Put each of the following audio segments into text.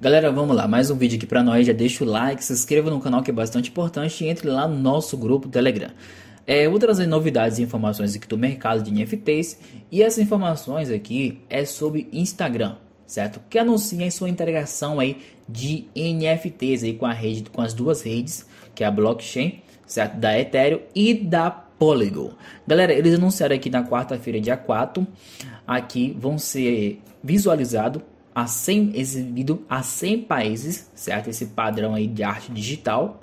Galera, vamos lá, mais um vídeo aqui pra nós, já deixa o like, se inscreva no canal que é bastante importante e entre lá no nosso grupo Telegram. É, eu vou trazer novidades e informações aqui do mercado de NFTs e essas informações aqui é sobre Instagram, certo? Que anuncia sua integração aí de NFTs aí com a rede, com as duas redes, que é a blockchain, certo? Da Ethereum e da Polygon. Galera, eles anunciaram aqui na quarta-feira, dia 4, aqui vão ser visualizados a 100, exibido a 100 países, certo? Esse padrão aí de arte digital.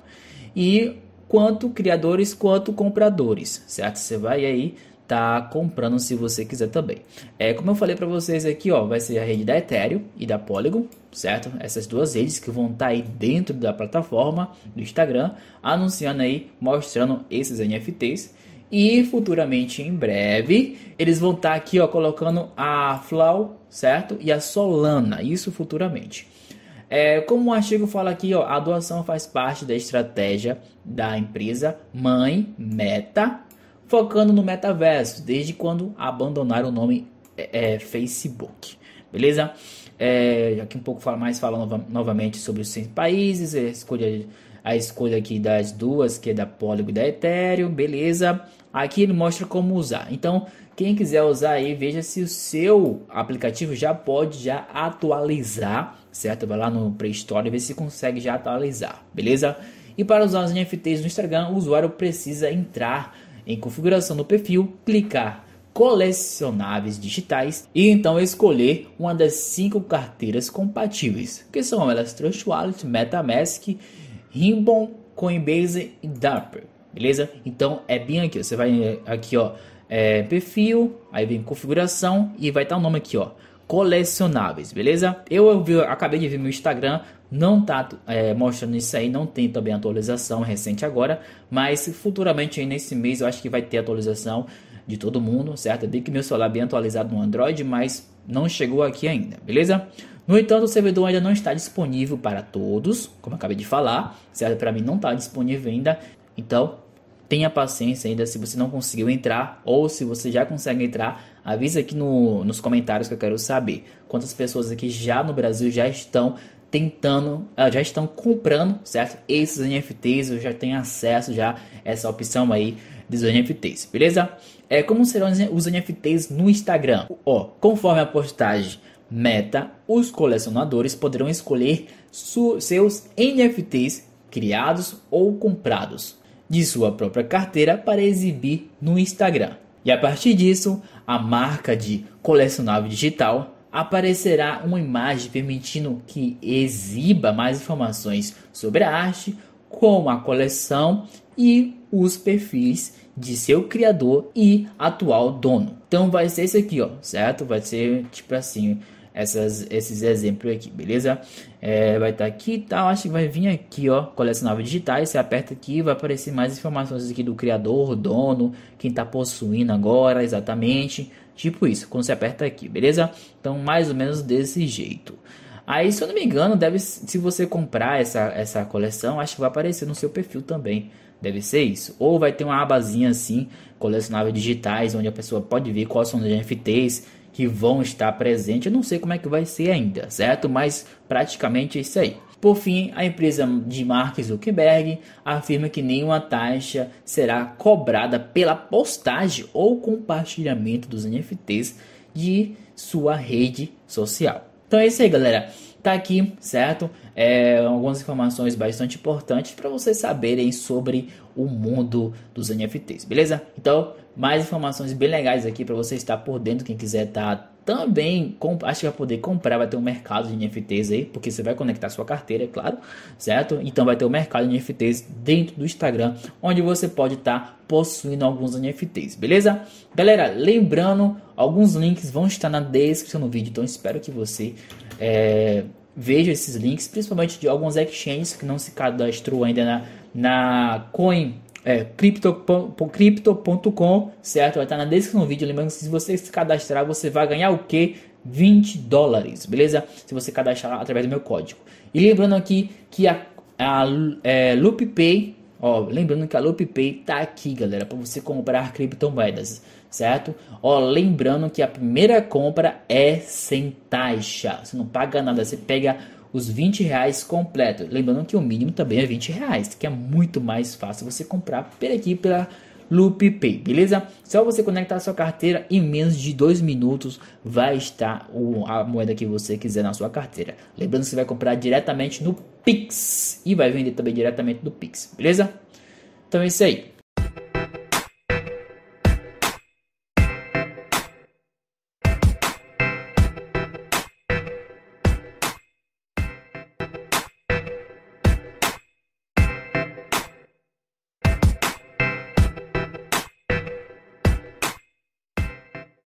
E quanto criadores, quanto compradores, certo? Você vai aí tá comprando se você quiser também. É, como eu falei para vocês aqui, ó, vai ser a rede da Ethereum e da Polygon, certo? Essas duas redes que vão estar tá aí dentro da plataforma do Instagram, anunciando aí, mostrando esses NFTs. E futuramente, em breve, eles vão estar tá aqui ó, colocando a Flau, certo? E a Solana, isso futuramente. É, como o artigo fala aqui, ó, a doação faz parte da estratégia da empresa mãe Meta, focando no metaverso, desde quando abandonaram o nome é, é Facebook. Beleza? É, aqui um pouco mais fala nova, novamente sobre os 100 países, é, escolha a escolha aqui das duas, que é da Polygon e da Ethereum, beleza? Aqui ele mostra como usar. Então, quem quiser usar aí, veja se o seu aplicativo já pode já atualizar, certo? Vai lá no Play Store e vê se consegue já atualizar, beleza? E para usar os NFTs no Instagram, o usuário precisa entrar em configuração do perfil, clicar colecionáveis digitais e então escolher uma das cinco carteiras compatíveis, que são elas Trust Wallet, MetaMask Rimbon, Coinbase e Dapper, beleza? Então é bem aqui, você vai eh, aqui ó, é, perfil, aí vem configuração e vai estar tá o nome aqui ó, colecionáveis, beleza? Eu, eu, eu acabei de ver meu Instagram, não tá é, mostrando isso aí, não tem também atualização recente agora, mas futuramente nesse mês eu acho que vai ter atualização de todo mundo, certo? Eu que meu celular é bem atualizado no Android, mas não chegou aqui ainda, beleza? No entanto, o servidor ainda não está disponível para todos, como eu acabei de falar, certo? Para mim não está disponível ainda, então tenha paciência ainda se você não conseguiu entrar ou se você já consegue entrar, Avisa aqui no, nos comentários que eu quero saber quantas pessoas aqui já no Brasil já estão tentando, ah, já estão comprando, certo? Esses NFTs, eu já tenho acesso já essa opção aí dos NFTs, beleza? É como serão os NFTs no Instagram? Ó, conforme a postagem meta, os colecionadores poderão escolher seus NFTs criados ou comprados de sua própria carteira para exibir no Instagram. E a partir disso, a marca de colecionável digital aparecerá uma imagem permitindo que exiba mais informações sobre a arte, como a coleção e os perfis de seu criador e atual dono. Então vai ser esse aqui, ó, certo? Vai ser tipo assim, essas, esses exemplos aqui, beleza? É, vai estar tá aqui e tá? tal, acho que vai vir aqui, ó, colecionável digitais, você aperta aqui, vai aparecer mais informações aqui do criador, dono, quem está possuindo agora, exatamente, tipo isso, quando você aperta aqui, beleza? Então, mais ou menos desse jeito. Aí, se eu não me engano, deve, se você comprar essa, essa coleção, acho que vai aparecer no seu perfil também. Deve ser isso. Ou vai ter uma abazinha assim, colecionável digitais, onde a pessoa pode ver quais são os NFTs que vão estar presentes. Eu não sei como é que vai ser ainda, certo? Mas praticamente é isso aí. Por fim, a empresa de Mark Zuckerberg afirma que nenhuma taxa será cobrada pela postagem ou compartilhamento dos NFTs de sua rede social. Então é isso aí, galera. Tá aqui, certo? É, algumas informações bastante importantes para vocês saberem sobre o mundo dos NFTs, beleza? Então, mais informações bem legais aqui para você estar por dentro, quem quiser estar tá também acho que vai poder comprar, vai ter um mercado de NFTs aí, porque você vai conectar sua carteira, é claro, certo? Então vai ter um mercado de NFTs dentro do Instagram, onde você pode estar tá possuindo alguns NFTs, beleza? Galera, lembrando, alguns links vão estar na descrição do vídeo, então espero que você é, veja esses links, principalmente de alguns exchanges que não se cadastram ainda na, na Coin é, crypto.com, certo? Vai estar na descrição do vídeo. Lembrando que se você se cadastrar, você vai ganhar o quê? 20 dólares, beleza? Se você cadastrar através do meu código. E lembrando aqui que a, a é, Pay, ó, lembrando que a LoopPay Pay tá aqui, galera, para você comprar criptomoedas, certo? Ó, lembrando que a primeira compra é sem taxa. Você não paga nada, você pega os 20 reais completo. Lembrando que o mínimo também é 20 reais, que é muito mais fácil você comprar por aqui pela Loop Pay, beleza? Só você conectar sua carteira em menos de dois minutos vai estar a moeda que você quiser na sua carteira. Lembrando que você vai comprar diretamente no Pix e vai vender também diretamente no Pix, beleza? Então é isso aí.